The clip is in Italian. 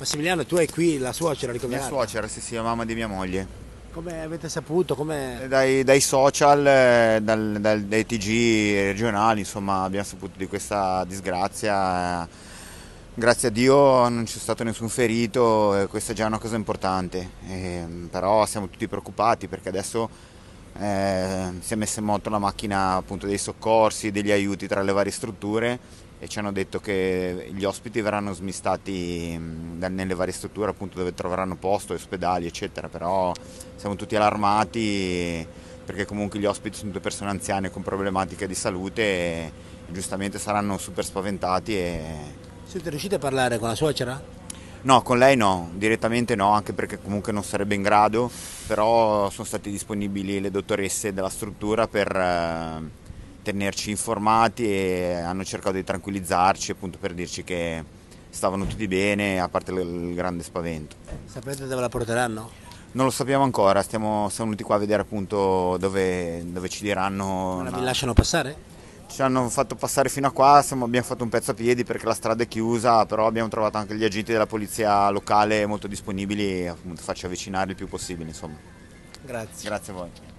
Massimiliano, tu hai qui la suocera ricoverata? Mia suocera, sì, sì, la mamma di mia moglie. Come avete saputo? Come... Dai, dai, social, eh, dal, dal, dai TG regionali, insomma, abbiamo saputo di questa disgrazia. Grazie a Dio non c'è stato nessun ferito, questa è già una cosa importante, e, ehm, però siamo tutti preoccupati perché adesso eh, si è messa in moto la macchina appunto, dei soccorsi, degli aiuti tra le varie strutture e ci hanno detto che gli ospiti verranno smistati mm, nelle varie strutture appunto, dove troveranno posto, ospedali eccetera, però siamo tutti allarmati perché comunque gli ospiti sono due persone anziane con problematiche di salute e giustamente saranno super spaventati. E... Siete riusciti a parlare con la suocera? No, con lei no, direttamente no, anche perché comunque non sarebbe in grado, però sono state disponibili le dottoresse della struttura per eh, tenerci informati e hanno cercato di tranquillizzarci appunto per dirci che stavano tutti bene, a parte il grande spavento. Sapete dove la porteranno? Non lo sappiamo ancora, stiamo, siamo venuti qua a vedere appunto dove, dove ci diranno. Ma vi lasciano passare? ci hanno fatto passare fino a qua, siamo, abbiamo fatto un pezzo a piedi perché la strada è chiusa, però abbiamo trovato anche gli agenti della polizia locale molto disponibili e appunto facci avvicinare il più possibile. Insomma. Grazie. Grazie a voi.